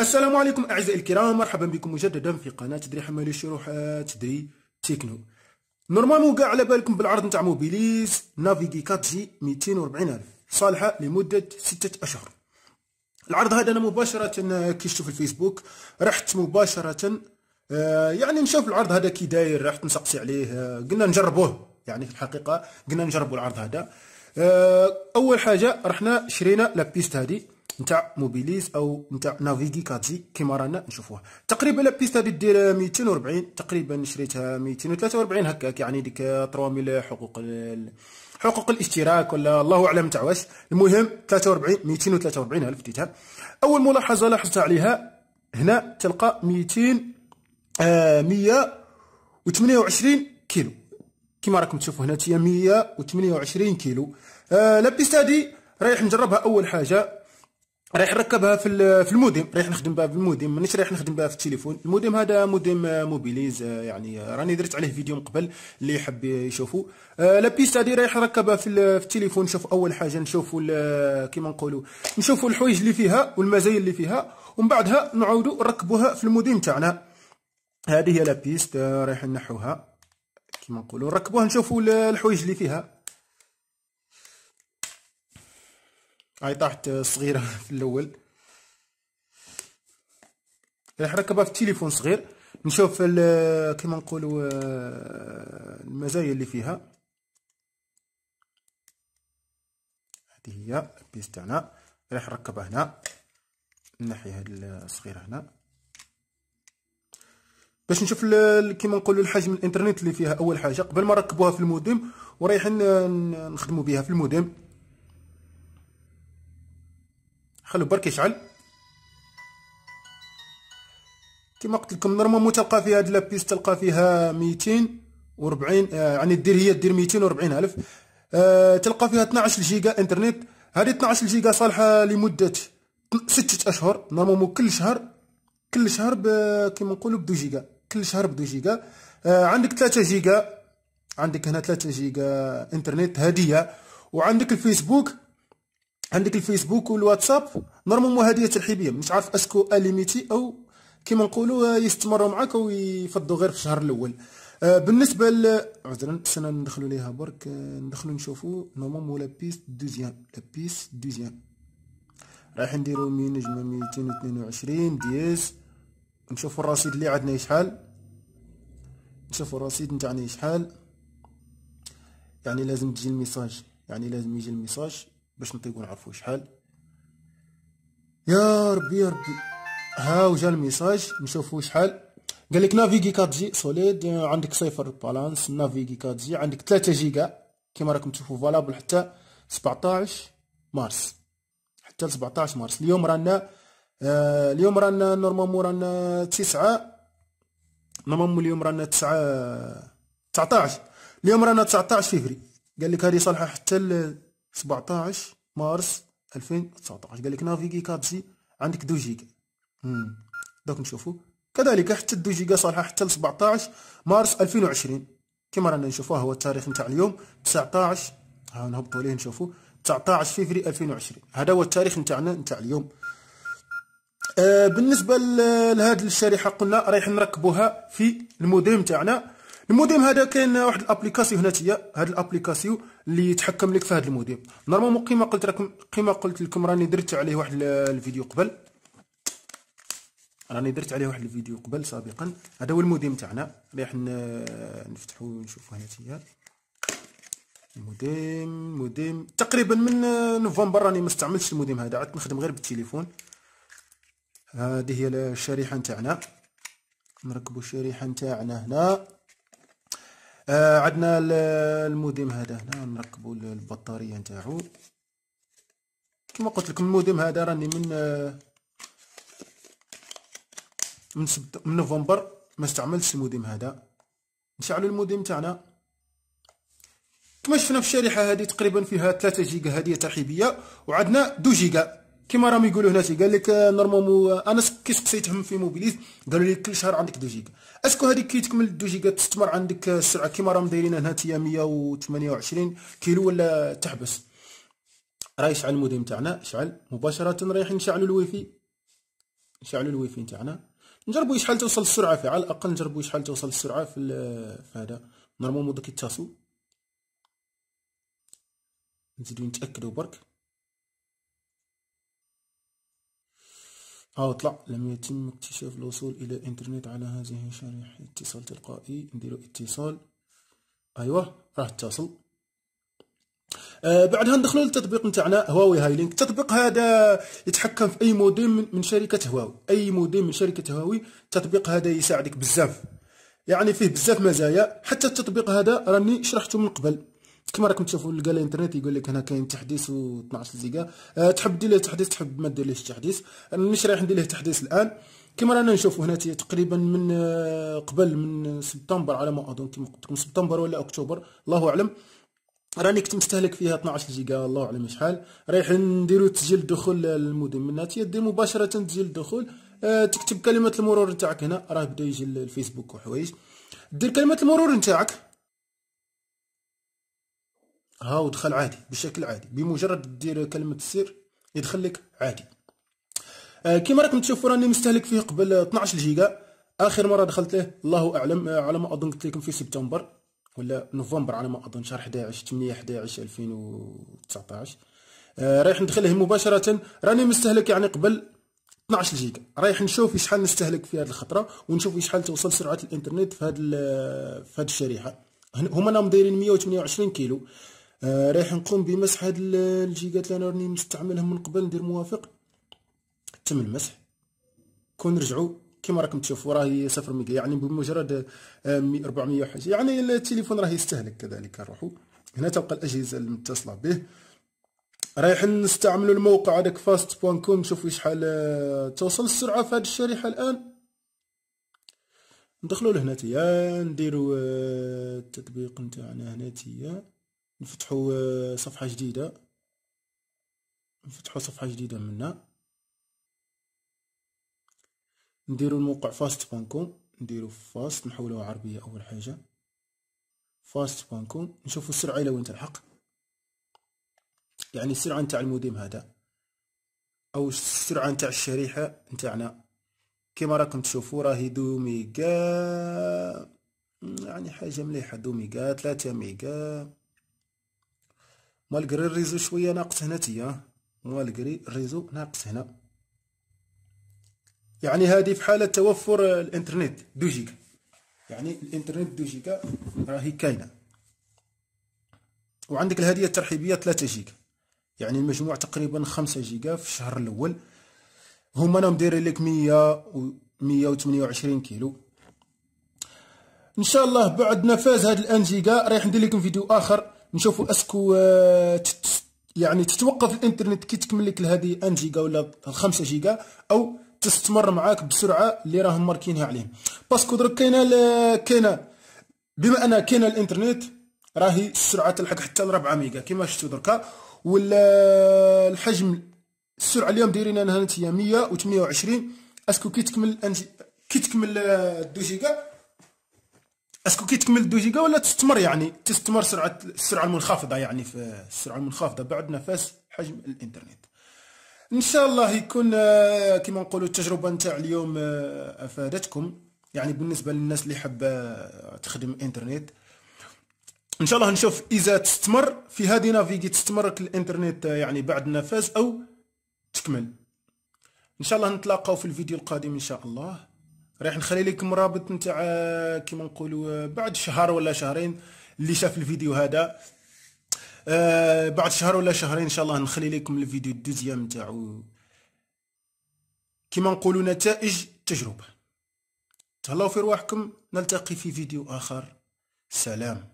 السلام عليكم اعزائي الكرام مرحبا بكم مجددا في قناه تدري حمال الشروح آه، تدري تكنو نورمالمون كاع على بالكم بالعرض نتاع موبيليز نافيغي 4 جي 240000 صالحه لمده 6 اشهر العرض هذا انا مباشره آه، كي شفت في الفيسبوك رحت مباشره آه، يعني نشوف العرض هذا كي داير رحت نسقسي عليه قلنا نجربوه يعني في الحقيقه قلنا نجربوا العرض هذا اول حاجه رحنا شرينا لابيست هذه نتاع موبيليس او نتاع نافيغي كاتجي كيما رانا نشوفوه تقريبا لا بيست دي دير 240 تقريبا شريتها 243 هكاك يعني ديك 3000 حقوق ال... حقوق الاشتراك ولا الله اعلم تاع واش المهم 43 243 الف ديتها اول ملاحظه لاحظت عليها هنا تلقى 200 آه 128 كيلو كيما راكم تشوفوا هنا هي 128 كيلو آه لابيستا دي رايح نجربها اول حاجه رايح نركبها في في المودم رايح نخدم بها في المودم مانيش رايح نخدم بها في التليفون المودم هذا مودم موبيليز آه، يعني راني درت عليه فيديو من قبل اللي يحب يشوفو آه، لا بيست هذه رايح نركبها في التليفون نشوف اول حاجه نشوفو كيما نقولوا نشوفو الحوايج اللي فيها والمزايا اللي فيها ومن بعدها نعاودو نركبوها في المودم تاعنا هذه هي لا بيست آه، رايح نحوها كيما نقولوا نركبوها نشوفو الحوايج اللي فيها هاي طاحت صغيرة في الأول راح ركبها في تليفون صغير نشوف كيما نقولوا آه، المزايا اللي فيها هذه هي البيس تاعنا راح نركبها هنا الناحيه هاد الصغيرة هنا باش نشوف كيما نقولوا الحجم الانترنت اللي فيها اول حاجه قبل ما نركبوها في المودم ورايحين نخدموا بها في المودم خلو برك يشعل كما قلت لكم نورمالمون تلقى فيها هاد لابيس تلقى فيها 240 آه يعني دير هي دير وربعين الف آه تلقى فيها 12 جيجا انترنت هذه 12 جيجا صالحه لمده ستة اشهر نورمالمون كل شهر كل شهر كيما نقولوا ب 2 جيجا كل شهر ب 2 جيجا آه عندك 3 جيجا عندك هنا 3 جيجا انترنت هديه وعندك الفيسبوك عندك الفيسبوك والواتساب نورمالمون هديه ترحيبيه مش عارف اسكو اليميتي او كيما نقولوا يستمروا معاك ويفضوا غير في الشهر الاول آه، بالنسبه ل عذرا سنة ندخلوا ليها برك آه، ندخلوا نشوفوا نورمالمون لا بيس دوزيام لا بيس دوزيام راح نديرو مي نجمة 222 دياز نشوفوا الرصيد اللي عندنا شحال نشوفوا الرصيد نتاعنا شحال يعني لازم تجي الميساج يعني لازم يجي الميساج باش نطيقو نعرفو شحال يا ربي يا ربي ها وجا الميساج نشوفو شحال قال لك نافيغي 4 جي سوليد عندك صفر بالانس نافيغي 4 جي عندك 3 جيجا كيما راكم تشوفوا فالابل حتى 17 مارس حتى 17 مارس اليوم رانا آه اليوم رانا نورمالمون رانا 9 نورمالمون اليوم رانا 9 19 اليوم رانا 19 فيفري قال لك هذه صالحه حتى 17 مارس 2019 قال لك نافيغي كابسي عندك 2 جيجا امم دوك نشوفوا كذلك حتى 2 جيجا صالحه حتى 17 مارس 2020 كما رانا نشوفوه هو التاريخ نتاع اليوم 19 ها نهبطوا ليه نشوفوا 19 فيفري 2020 هذا هو التاريخ نتاعنا نتاع اليوم آه بالنسبه لهذه الشريحه قلنا رايح نركبوها في الموديم تاعنا الموديم هذا كاين واحد الابليكاسيون هنا تيا هاد الابليكاسيون اللي يتحكم لك في هاد الموديم نورمالمون كيما قلت لكم كيما قلت لكم راني درت عليه واحد الفيديو قبل راني درت عليه واحد الفيديو قبل سابقا هذا هو الموديم تاعنا راح نفتحو ونشوفو هنا تيا الموديم موديم تقريبا من نوفمبر راني ما استعملتش الموديم هذا عاد نخدم غير بالتليفون هذه هي الشريحه نتاعنا نركبو الشريحه نتاعنا هنا آه عندنا المودم هذا هنا نركبوا البطاريه نتاعو كما قلت لكم المودم هذا راني من آه، من سبت من نوفمبر ما استعملتش المودم هذا نشعلوا المودم تاعنا كما شفنا في الشريحه هذه تقريبا فيها 3 جيجا هذه ترحيبيه وعندنا 2 جيجا كيما راهم يقولوا هنا قال لك آه، نورمالمون آه، انا كي سقسيتهم في موبيليز قالوا لي كل شهر عندك 2 جيجا اسكو هذيك كي تكمل 2 جيجا تستمر عندك السرعه آه، كيما راهم دايرين هنا هي 128 كيلو ولا تحبس راه يشعل المودم تاعنا شعل مباشره رايحين نشعلوا الواي فاي نشعلوا الواي فاي تاعنا نجربوا شحال توصل السرعه فيه على الاقل نجربوا شحال توصل السرعه في, في هذا نورمالمون دوك يتصلوا نزيدو نتاكدوا برك طلع لم يتم اكتشاف الوصول إلى الانترنت على هذه شريحة اتصال تلقائي نديرو اتصال أيوه راه اتصل آه بعدها ندخلوا للتطبيق نتاعنا هواوي هاي لينك التطبيق هذا يتحكم في اي موديم من شركه هواوي اي موديم من شركه هواوي التطبيق هذا يساعدك بزاف يعني فيه بزاف مزايا حتى التطبيق هذا راني شرحته من قبل كما راكم تشوفوا لقى الانترنت يقول لك هنا كاين تحديث و 12 جيجا أه تحب دير ليه تحديث تحب ما دير ليهش تحديث مش رايح ندير ليه تحديث الان كما رانا نشوفوا هنا تقريبا من آه، قبل من سبتمبر على ما اظن كما قلت لكم سبتمبر ولا اكتوبر الله اعلم راني كنت مستهلك فيها 12 جيجا الله اعلم شحال رايح نديرو تسجيل دخول للمودم من ناتيه دير مباشره تسجيل دخول أه تكتب كلمه المرور نتاعك هنا راه بدا يجي الفيسبوك وحوايج دير كلمه المرور نتاعك ها ودخل عادي بشكل عادي بمجرد دير كلمه السر يدخل لك عادي آه كما راكم تشوفوا راني مستهلك فيه قبل 12 جيجا اخر مره دخلت له الله اعلم آه على ما اظن قلت لكم في سبتمبر ولا نوفمبر على ما اظن شهر 11 8 11 2019 آه رايح ندخله مباشره راني مستهلك يعني قبل 12 جيجا رايح نشوف شحال نستهلك في هذه الخطره ونشوف شحال توصل سرعه الانترنت في هذه في هذه الشريحه هما نام دايرين 128 كيلو آه، رايح نقوم بمسح هاد الجيجات اللي انا راني مستعملهم من قبل ندير موافق تم المسح كون رجعوا كما راكم تشوفوا راهي صفر ميجا يعني بمجرد 400 آه، وحاجه يعني التليفون راه يستهلك كذلك روحو هنا تبقى الاجهزه المتصله به رايح نستعملوا الموقع هذاك فاست بوان كوم نشوفوا شحال آه، توصل السرعه في هذه الشريحه الان ندخلوا لهنا تيا نديروا التطبيق نتاعنا هنا تيا نفتحوا آه، صفحة جديدة نفتحوا صفحة جديدة منا نديروا الموقع فاست بانكوم نديروا فاست نحولوها عربية أول حاجة فاست بانكوم نشوفوا السرعة إلى وين تلحق يعني السرعة نتاع الموديم هذا أو السرعة نتاع الشريحة نتاعنا كما راكم تشوفوا راهي دو ميجا يعني حاجة مليحة دو ميجا ثلاثة ميجا مالغري الريزو شوية ناقص هنا تيا مالغري الريزو ناقص هنا يعني هذه في حالة توفر الانترنت دو جيجا يعني الانترنت دو جيجا راهي كاينة وعندك الهدية الترحيبية 3 جيجا يعني المجموع تقريبا 5 جيجا في الشهر الأول هما انا مدير لك 100 و 128 كيلو ان شاء الله بعد نفاذ فاز هاد الانجيكا رايح ندير لكم فيديو اخر نشوفوا اسكو آه، يعني تتوقف الانترنت كي تكمل لك هذه 1 جيجا ولا 5 جيجا او تستمر معاك بسرعه اللي راهم ماركينها عليهم باسكو درك كاينه كاينه بما ان كاينه الانترنت راهي السرعه تلحق حتى ل 4 ميجا كما شفتوا دركا والحجم السرعه اليوم دايرينها هي 128 اسكو كي تكمل كي تكمل 2 آه، جيجا اسكو كي كيتكمل جيجا ولا تستمر يعني تستمر سرعه السرعه المنخفضه يعني في السرعه المنخفضه بعد نفس حجم الانترنت ان شاء الله يكون آه، كما نقولوا التجربه نتاع اليوم آه، افادتكم يعني بالنسبه للناس اللي حابه آه، تخدم الانترنت ان شاء الله نشوف اذا تستمر في هذه نافيغي تستمر الانترنت يعني بعد نفس او تكمل ان شاء الله نتلاقاو في الفيديو القادم ان شاء الله راح نخلي لكم رابط نتاع آه، كيما نقولوا آه، بعد شهر ولا شهرين اللي شاف الفيديو هذا آه بعد شهر ولا شهرين ان شاء الله نخلي لكم الفيديو الدوزيام نتاعو كيما نقولوا نتائج التجربه تهلاو في رواحكم نلتقي في فيديو اخر سلام